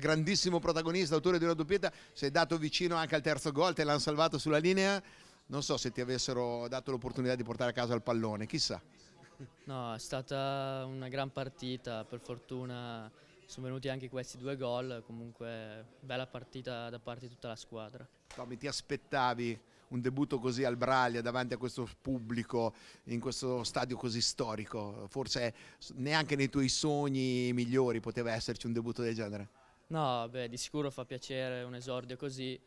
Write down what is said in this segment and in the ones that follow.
grandissimo protagonista, autore di una doppietta, sei dato vicino anche al terzo gol, te l'hanno salvato sulla linea. Non so se ti avessero dato l'opportunità di portare a casa il pallone, chissà. No, è stata una gran partita, per fortuna sono venuti anche questi due gol, comunque bella partita da parte di tutta la squadra. Tommy, ti aspettavi un debutto così al Braglia davanti a questo pubblico in questo stadio così storico? Forse neanche nei tuoi sogni migliori poteva esserci un debutto del genere? No, beh, di sicuro fa piacere un esordio così,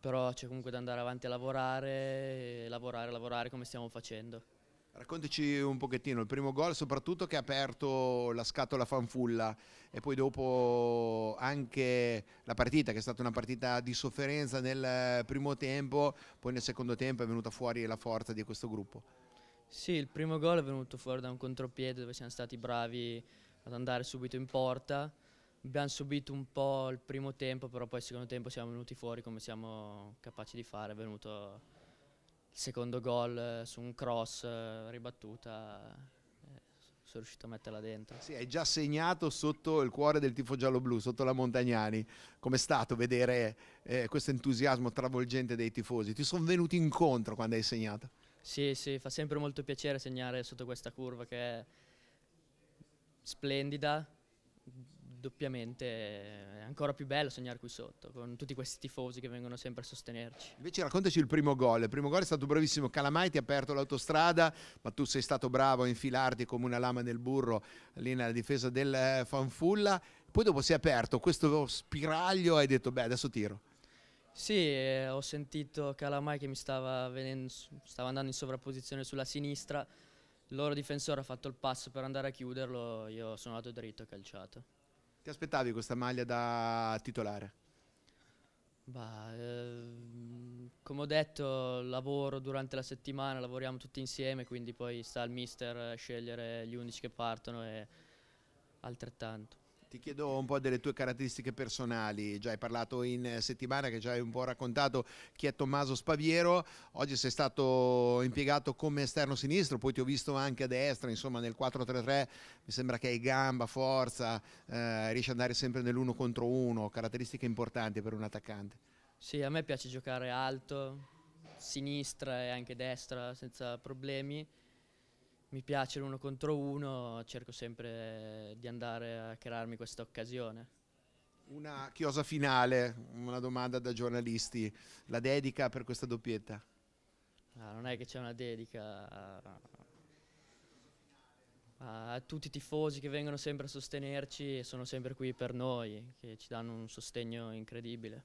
però c'è comunque da andare avanti a lavorare, lavorare, lavorare come stiamo facendo. Raccontaci un pochettino il primo gol, soprattutto che ha aperto la scatola fanfulla e poi dopo anche la partita che è stata una partita di sofferenza nel primo tempo, poi nel secondo tempo è venuta fuori la forza di questo gruppo. Sì, il primo gol è venuto fuori da un contropiede dove siamo stati bravi ad andare subito in porta Abbiamo subito un po' il primo tempo, però poi il secondo tempo siamo venuti fuori come siamo capaci di fare. È venuto il secondo gol eh, su un cross, eh, ribattuta, eh, sono riuscito a metterla dentro. Sì, hai già segnato sotto il cuore del tifo giallo-blu, sotto la Montagnani. Com'è stato vedere eh, questo entusiasmo travolgente dei tifosi? Ti sono venuti incontro quando hai segnato? Sì, sì, fa sempre molto piacere segnare sotto questa curva che è splendida doppiamente eh, è ancora più bello sognare qui sotto, con tutti questi tifosi che vengono sempre a sostenerci. Invece raccontaci il primo gol, il primo gol è stato bravissimo, Calamai ti ha aperto l'autostrada, ma tu sei stato bravo a infilarti come una lama nel burro lì nella difesa del eh, Fanfulla, poi dopo si è aperto questo spiraglio e hai detto beh adesso tiro. Sì, eh, ho sentito Calamai che mi stava, venendo, stava andando in sovrapposizione sulla sinistra, il loro difensore ha fatto il passo per andare a chiuderlo, io sono andato dritto e calciato. Ti aspettavi questa maglia da titolare? Bah, ehm, come ho detto, lavoro durante la settimana, lavoriamo tutti insieme, quindi poi sta al mister scegliere gli 11 che partono e altrettanto. Ti chiedo un po' delle tue caratteristiche personali, già hai parlato in settimana che già hai un po' raccontato chi è Tommaso Spaviero, oggi sei stato impiegato come esterno sinistro, poi ti ho visto anche a destra, insomma nel 4-3-3 mi sembra che hai gamba, forza, eh, riesci ad andare sempre nell'uno contro uno, caratteristiche importanti per un attaccante. Sì, a me piace giocare alto, sinistra e anche destra senza problemi mi piace l'uno contro uno, cerco sempre di andare a crearmi questa occasione. Una chiosa finale, una domanda da giornalisti, la dedica per questa doppietta? No, ah, non è che c'è una dedica a, a tutti i tifosi che vengono sempre a sostenerci e sono sempre qui per noi, che ci danno un sostegno incredibile.